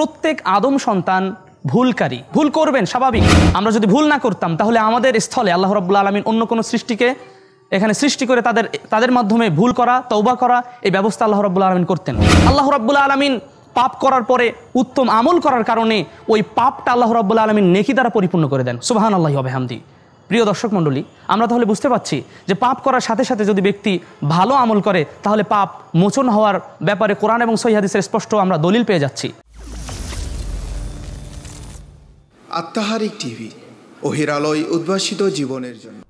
প্রত্যেক আদম সন্তান ভুলকারী ভুল করবেন স্বাভাবিক আমরা যদি ভুল না করতাম তাহলে আমাদের স্থলে আল্লাহ রব্লা আলমিন অন্য কোনো সৃষ্টিকে এখানে সৃষ্টি করে তাদের তাদের মাধ্যমে ভুল করা তৌবা করা এই ব্যবস্থা আল্লাহ রব্লা আলমিন করতেন আল্লাহ রব্লা আলমিন পাপ করার পরে উত্তম আমল করার কারণে ওই পাপটা আল্লাহ রব্লা আলমিন নেকি দ্বারা পরিপূর্ণ করে দেন সুবাহান আল্লাহ হবে হামদি প্রিয় দর্শক মণ্ডলী আমরা তাহলে বুঝতে পারছি যে পাপ করার সাথে সাথে যদি ব্যক্তি ভালো আমল করে তাহলে পাপ মোচন হওয়ার ব্যাপারে কোরআন এবং সৈহাদিসের স্পষ্ট আমরা দলিল পেয়ে যাচ্ছি আত্মাহারিক টিভি অহিরালয় উদ্ভাসিত জীবনের জন্য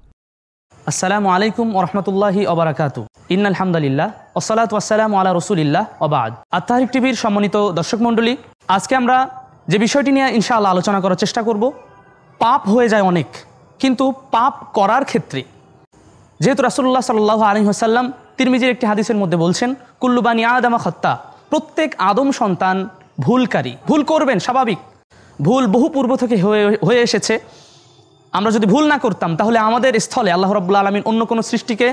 আসসালামু আলাইকুম ওরহমতুল্লাহি অবরাকাত ইন আলহামদুলিল্লাহ ওসালাত ওয়াসালাম আলা রসুলিল্লাহ অবাদ আত্মাহারিক টিভির সম্মানিত দর্শক মণ্ডলী আজকে আমরা যে বিষয়টি নিয়ে ইনশাআল্লাহ আলোচনা করার চেষ্টা করব পাপ হয়ে যায় অনেক কিন্তু পাপ করার ক্ষেত্রে যেহেতু রাসুল্লাহ সাল আলী হাসাল্লাম তিরমিজির একটি হাদিসের মধ্যে বলছেন কুল্লুবানি আদামা খত্তা প্রত্যেক আদম সন্তান ভুলকারী ভুল করবেন স্বাভাবিক ভুল বহু পূর্ব থেকে হয়ে হয়ে এসেছে আমরা যদি ভুল না করতাম তাহলে আমাদের স্থলে আল্লাহ রব্লা আলমিন অন্য কোনো সৃষ্টিকে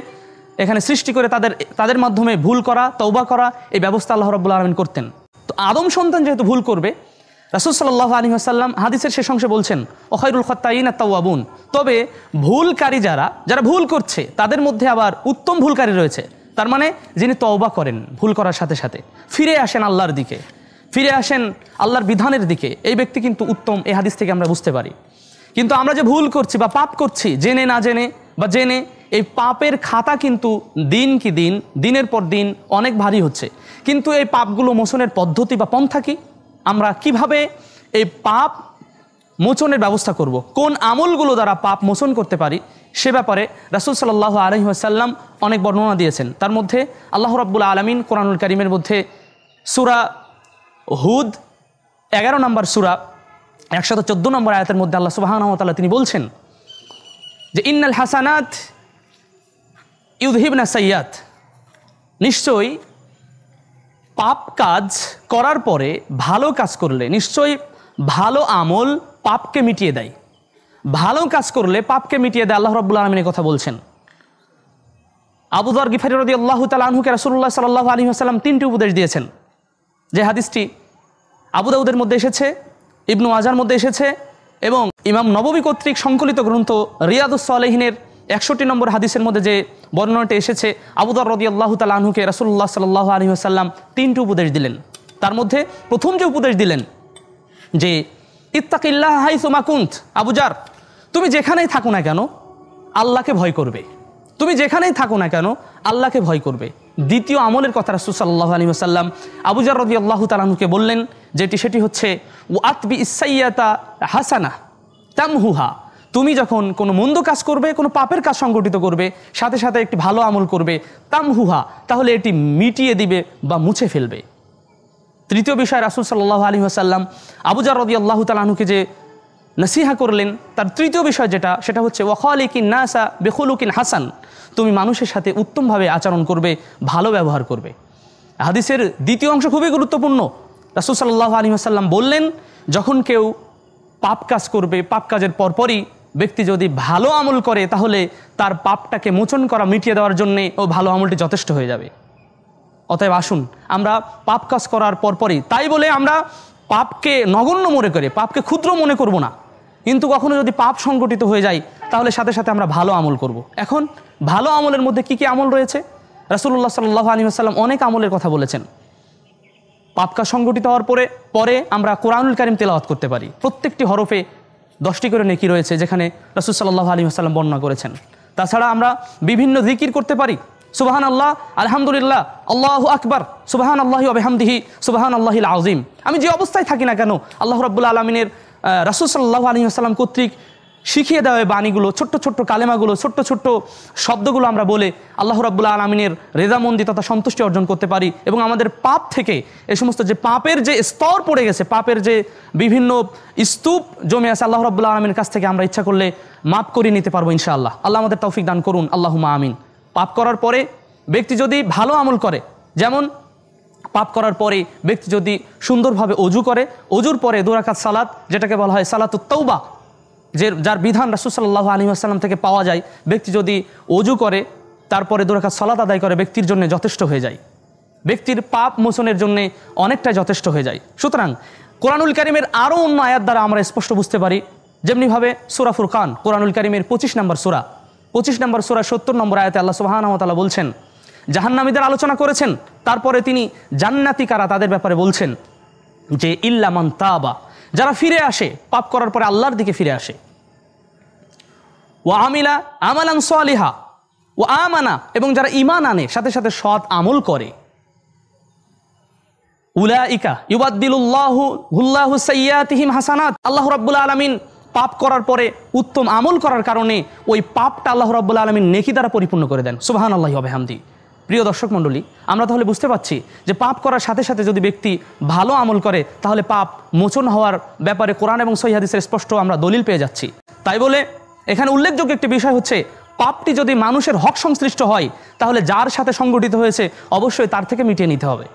এখানে সৃষ্টি করে তাদের তাদের মাধ্যমে ভুল করা তৌবা করা এই ব্যবস্থা আল্লাহ রব্লা আলমিন করতেন তো আদম সন্তান যেহেতু ভুল করবে রাসুল সাল্লাহ আলী আসাল্লাম হাদিসের শেষ অংশে বলছেন ওখাইরুল খত্তাইন আত্মাবুন তবে ভুলকারী যারা যারা ভুল করছে তাদের মধ্যে আবার উত্তম ভুলকারী রয়েছে তার মানে যিনি তওবা করেন ভুল করার সাথে সাথে ফিরে আসেন আল্লাহর দিকে ফিরে আসেন আল্লাহর বিধানের দিকে এই ব্যক্তি কিন্তু উত্তম এ হাদিস থেকে আমরা বুঝতে পারি কিন্তু আমরা যে ভুল করছি বা পাপ করছি জেনে না জেনে বা জেনে এই পাপের খাতা কিন্তু দিন কি দিন দিনের পর দিন অনেক ভারী হচ্ছে কিন্তু এই পাপগুলো মোচনের পদ্ধতি বা পন্থা কি আমরা কিভাবে এই পাপ মোচনের ব্যবস্থা করব। কোন আমলগুলো দ্বারা পাপ মোচন করতে পারি সে ব্যাপারে রাসুল সাল্লাহ আলহিহাসাল্লাম অনেক বর্ণনা দিয়েছেন তার মধ্যে আল্লাহ রাবুল আলমিন কোরআনুল করিমের মধ্যে সুরা হুদ এগারো নম্বর সুরা একশত চোদ্দো নম্বর আয়াতের মধ্যে আল্লাহ সুবাহানতাল্লাহ তিনি বলছেন যে ইন্নাল হাসানাত ইউদহিবনা সৈয়াদ নিশ্চয়ই পাপ কাজ করার পরে ভালো কাজ করলে নিশ্চয়ই ভালো আমল পাপকে মিটিয়ে দেয় ভালো কাজ করলে পাপকে মিটিয়ে দেয় আল্লাহ রব্বুল আলমিনের কথা বলছেন আবুদার গিফারি রদি আল্লাহ তালা রাসুল্লাহ সাল্লাহ আলী আসাল্লাম তিনটি উপদেশ দিয়েছেন যে হাদিসটি আবু দাউদের মধ্যে এসেছে ইবনু আজার মধ্যে এসেছে এবং ইমাম নববী কর্তৃক সংকলিত গ্রন্থ রিয়াদুসলেহিনের একষট্টি নম্বর হাদিসের মধ্যে যে বর্ণনাটি এসেছে আবুদার রদি আল্লাহ তালাহুকে রাসুল্লাহ সাল আলী আসাল্লাম তিনটি উপদেশ দিলেন তার মধ্যে প্রথম যে উপদেশ দিলেন যে ইত্তাকিল্লাহ হাই সোমাকুন্ত আবুজার তুমি যেখানেই থাকো না কেন আল্লাহকে ভয় করবে তুমি যেখানেই থাকো না কেন আল্লাহকে ভয় করবে দ্বিতীয় আমলের কথা রাসুল সাল্লাহ আলী আসাল্লাম আবুজার রবি আল্লাহ তালাহুকে বললেন যেটি সেটি হচ্ছে ও আতবি ইসাইয়াতা হাসানা তামহুহা তুমি যখন কোনো মন্দ কাজ করবে কোনো পাপের কাজ সংগঠিত করবে সাথে সাথে একটি ভালো আমল করবে তামহুহা তাহলে এটি মিটিয়ে দিবে বা মুছে ফেলবে তৃতীয় বিষয় রাসুল সাল্লাহ আলী আসাল্লাম আবুজার রবি আল্লাহ তালাহুকে যে নসিহা করলেন তার তৃতীয় বিষয় যেটা সেটা হচ্ছে ওয়াখালিকিন নাসা বেখুলুকিন হাসান তুমি মানুষের সাথে উত্তমভাবে আচরণ করবে ভালো ব্যবহার করবে হাদিসের দ্বিতীয় অংশ খুবই গুরুত্বপূর্ণ রাসুসাল্লাহ আলী আসাল্লাম বললেন যখন কেউ পাপ কাজ করবে পাপ কাজের পরপরই ব্যক্তি যদি ভালো আমল করে তাহলে তার পাপটাকে মোচন করা মিটিয়ে দেওয়ার জন্যে ও ভালো আমলটি যথেষ্ট হয়ে যাবে অতএব আসুন আমরা পাপ কাজ করার পরপরই তাই বলে আমরা পাপকে নগণ্য মনে করে পাপকে ক্ষুদ্র মনে করব না কিন্তু কখনো যদি পাপ সংগঠিত হয়ে যায় তাহলে সাথে সাথে আমরা ভালো আমল করব। এখন ভালো আমলের মধ্যে কি কি আমল রয়েছে রাসুল্লাহ সাল্লাহ আলী আসাল্লাম অনেক আমলের কথা বলেছেন পাপকা সংগঠিত হওয়ার পরে পরে আমরা কোরআনুল কারিম তেলাওয়াত করতে পারি প্রত্যেকটি হরফে দশটি করে নেকি রয়েছে যেখানে রাসুল সাল্লাহ আলী আসাল্লাম বর্ণনা করেছেন তাছাড়া আমরা বিভিন্ন জিকির করতে পারি সুবাহান আল্লাহ আলহামদুলিল্লাহ আল্লাহ আকবর সুবাহান আল্লাহ আবহামদিহি সুবাহান আল্লাহ আজিম আমি যে অবস্থায় থাকি না কেন আল্লাহ রব্বুল আলমিনের রাসুল সাল্লাহ আলী আসসালাম কর্তৃক শিখিয়ে দেওয়া এই বাণীগুলো ছোট্ট ছোট্ট কালেমাগুলো ছোট্ট ছোট্ট শব্দগুলো আমরা বলে আল্লাহ রাবুল্লাহ আলমিনের রেজামন্দি তথা সন্তুষ্টি অর্জন করতে পারি এবং আমাদের পাপ থেকে এ সমস্ত যে পাপের যে স্তর পড়ে গেছে পাপের যে বিভিন্ন স্তূপ জমে আছে আল্লাহ রাবুল্লাহ আলমিনের কাছ থেকে আমরা ইচ্ছা করলে মাপ করিয়ে নিতে পারবো ইনশাআল্লাহ আল্লাহ আমাদের তৌফিক দান করুন আল্লাহ আমিন পাপ করার পরে ব্যক্তি যদি ভালো আমল করে যেমন পাপ করার পরে ব্যক্তি যদি সুন্দরভাবে অজু করে অজুর পরে দুরাকাত সালাত যেটাকে বলা হয় সালাতু তৌবা যে যার বিধান রাসুসাল্লাহ আলী আসসালাম থেকে পাওয়া যায় ব্যক্তি যদি অজু করে তারপরে দুরাকাত সালাত আদায় করে ব্যক্তির জন্য যথেষ্ট হয়ে যায় ব্যক্তির পাপ মোচনের জন্যে অনেকটাই যথেষ্ট হয়ে যায় সুতরাং কোরআনুল করিমের আরও অন্য আয়াত দ্বারা আমরা স্পষ্ট বুঝতে পারি যেমনিভাবে সুরাফুর খান কোরআনুল করিমের পঁচিশ নম্বর সুরা পঁচিশ নম্বর সুরা সত্তর নম্বর আয়াতে আল্লাহ সুহান বলছেন জাহান্নামীদের আলোচনা করেছেন তারপরে তিনি জান্নাতি কারা তাদের ব্যাপারে বলছেন যে ইল্লামান তাবা যারা ফিরে আসে পাপ করার পরে আল্লাহর দিকে ফিরে আসে ও আমিলা আমালান সালিহা ও আমানা এবং যারা ইমান আনে সাথে সাথে সৎ আমল করে উলাইকা ইউবাদ্দিল্লাহু হুল্লাহু সৈয়াতিহিম হাসানাত আল্লাহ রাব্বুল আলমিন পাপ করার পরে উত্তম আমল করার কারণে ওই পাপটা আল্লাহ রাব্বুল আলমিন নেকি দ্বারা পরিপূর্ণ করে দেন সুবাহান আল্লাহ হামদি প্রিয় দর্শক মণ্ডলী আমরা তাহলে বুঝতে পাচ্ছি যে পাপ করার সাথে সাথে যদি ব্যক্তি ভালো আমল করে তাহলে পাপ মোচন হওয়ার ব্যাপারে কোরআন এবং সহিহাদিসের স্পষ্ট আমরা দলিল পেয়ে যাচ্ছি তাই বলে এখানে উল্লেখযোগ্য একটি বিষয় হচ্ছে পাপটি যদি মানুষের হক সংশ্লিষ্ট হয় তাহলে যার সাথে সংগঠিত হয়েছে অবশ্যই তার থেকে মিটিয়ে নিতে হবে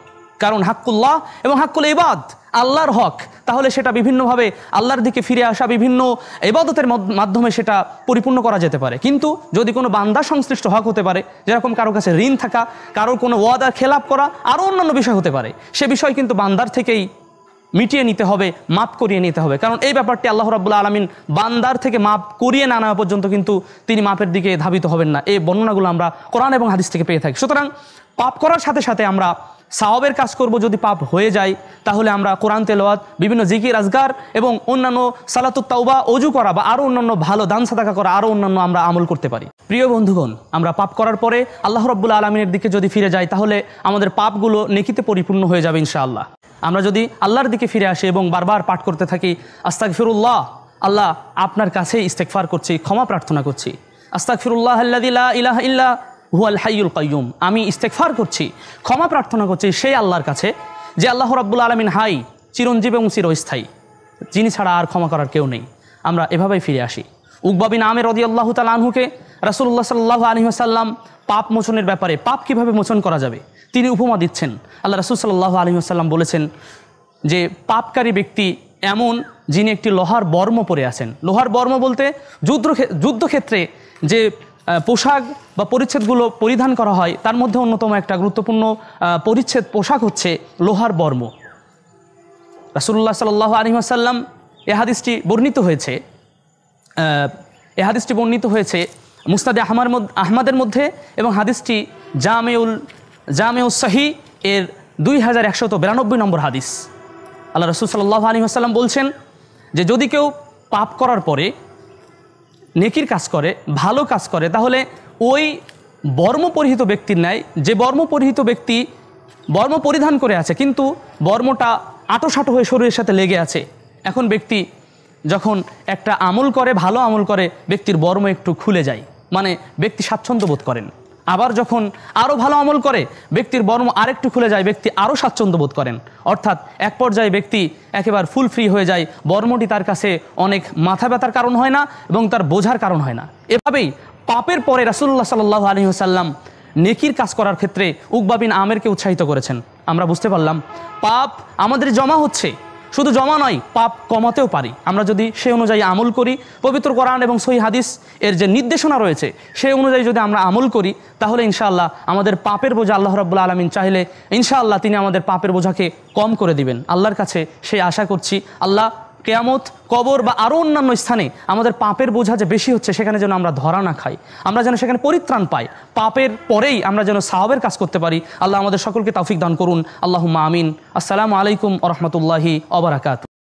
কারণ হাক্কুল্লাহ এবং হাক্কুল ইবাদ আল্লাহর হক তাহলে সেটা বিভিন্নভাবে আল্লাহর দিকে ফিরে আসা বিভিন্ন এবাদতের মাধ্যমে সেটা পরিপূর্ণ করা যেতে পারে কিন্তু যদি কোনো বান্দা সংশ্লিষ্ট হক হতে পারে যেরকম কারো কাছে ঋণ থাকা কারোর কোনো ওয়াদার খেলাপ করা আরও অন্যান্য বিষয় হতে পারে সে বিষয় কিন্তু বান্দার থেকেই মিটিয়ে নিতে হবে মাপ করিয়ে নিতে হবে কারণ এই ব্যাপারটি আল্লাহ রাবুল্লা আলমিন বান্দার থেকে মাপ করিয়ে না নেওয়া পর্যন্ত কিন্তু তিনি মাপের দিকে ধাবিত হবেন না এই বর্ণনাগুলো আমরা কোরআন এবং হাদিস থেকে পেয়ে থাকি সুতরাং পাপ করার সাথে সাথে আমরা সাহবের কাজ করব যদি পাপ হয়ে যায় তাহলে আমরা কোরআন তেলোয়াত বিভিন্ন জিকির আজগার এবং অন্যান্য সালাতুত্তাউবা অজু করা বা আরও অন্যান্য ভালো দান সাদাকা করা আরও অন্যান্য আমরা আমল করতে পারি প্রিয় বন্ধুগণ আমরা পাপ করার পরে আল্লাহ রব্বুল্লা আলমিনের দিকে যদি ফিরে যাই তাহলে আমাদের পাপগুলো নেকিতে পরিপূর্ণ হয়ে যাবে ইনশাআল্লাহ আমরা যদি আল্লাহর দিকে ফিরে আসি এবং বারবার পাঠ করতে থাকি আস্তাক ফিরুল্লাহ আল্লাহ আপনার কাছেই ইস্তেকফার করছি ক্ষমা প্রার্থনা করছি আস্তাক ফিরুল্লাহ আল্লাহ ইলাহ ইল্লা হুয়াল হাইউল কয়ুম আমি ইস্তেকফার করছি ক্ষমা প্রার্থনা করছি সেই আল্লাহর কাছে যে আল্লাহ রাব্বুল আলমিন হাই চিরঞ্জীব এবং চিরস্থায়ী যিনি ছাড়া আর ক্ষমা করার কেউ নেই আমরা এভাবেই ফিরে আসি উকবাবিন আমের রদি আল্লাহ তাল আনহুকে রাসুল্লাহ সাল্লাহ আলহি আসাল্লাম পাপ মোচনের ব্যাপারে পাপ কিভাবে মোচন করা যাবে তিনি উপমা দিচ্ছেন আল্লাহ রাসুল সাল্লাহ আলহি আসাল্লাম বলেছেন যে পাপকারী ব্যক্তি এমন যিনি একটি লোহার বর্ম পরে আছেন লোহার বর্ম বলতে যুদ্ধ যুদ্ধক্ষেত্রে যে পোশাক বা পরিচ্ছেদগুলো পরিধান করা হয় তার মধ্যে অন্যতম একটা গুরুত্বপূর্ণ পরিচ্ছেদ পোশাক হচ্ছে লোহার বর্ম রাসুল্লাহ সাল্লাহ আলহিহাসাল্লাম এহাদিসটি বর্ণিত হয়েছে এহাদিসটি বর্ণিত হয়েছে মুস্তাদে আহমার আহমাদের মধ্যে এবং হাদিসটি জামেউল জামেউল সাহি এর দুই হাজার একশত বিরানব্বই নম্বর হাদিস আল্লাহ রসুল সাল্লাহ আলী আসাল্লাম বলছেন যে যদি কেউ পাপ করার পরে নেকির কাজ করে ভালো কাজ করে তাহলে ওই বর্ম পরিহিত ব্যক্তির ন্যায় যে বর্ম পরিহিত ব্যক্তি বর্ম পরিধান করে আছে কিন্তু বর্মটা আটোসাটো হয়ে শরীরের সাথে লেগে আছে এখন ব্যক্তি যখন একটা আমল করে ভালো আমল করে ব্যক্তির বর্ম একটু খুলে যায় মানে ব্যক্তি স্বাচ্ছন্দ্য বোধ করেন আবার যখন আরও ভালো আমল করে ব্যক্তির বর্ম আরেকটু খুলে যায় ব্যক্তি আরও স্বাচ্ছন্দ্য বোধ করেন অর্থাৎ এক পর্যায়ে ব্যক্তি একেবারে ফুল ফ্রি হয়ে যায় বর্মটি তার কাছে অনেক মাথা ব্যথার কারণ হয় না এবং তার বোঝার কারণ হয় না এভাবেই পাপের পরে রাসুল্লাহ সাল্লাহ আলী হাসাল্লাম নেকির কাজ করার ক্ষেত্রে উকবাবিন আমেরকে উৎসাহিত করেছেন আমরা বুঝতে পারলাম পাপ আমাদের জমা হচ্ছে শুধু জমা নয় পাপ কমাতেও পারি আমরা যদি সে অনুযায়ী আমল করি পবিত্র কোরআন এবং সহি হাদিস এর যে নির্দেশনা রয়েছে সে অনুযায়ী যদি আমরা আমল করি তাহলে ইনশাআল্লাহ আমাদের পাপের বোঝা আল্লাহ রব্বুল্লা আলমিন চাইলে ইনশাআল্লাহ তিনি আমাদের পাপের বোঝাকে কম করে দিবেন আল্লাহর কাছে সে আশা করছি আল্লাহ কেয়ামত কবর বা আরও অন্যান্য স্থানে আমাদের পাপের বোঝা যে বেশি হচ্ছে সেখানে যেন আমরা ধরা না খাই আমরা যেন সেখানে পরিত্রাণ পাই পাপের পরেই আমরা যেন সাহাবের কাজ করতে পারি আল্লাহ আমাদের সকলকে তাফিক দান করুন আল্লাহ আমিন আসসালামু আলাইকুম আ রহমতুল্লাহি অবরাকাত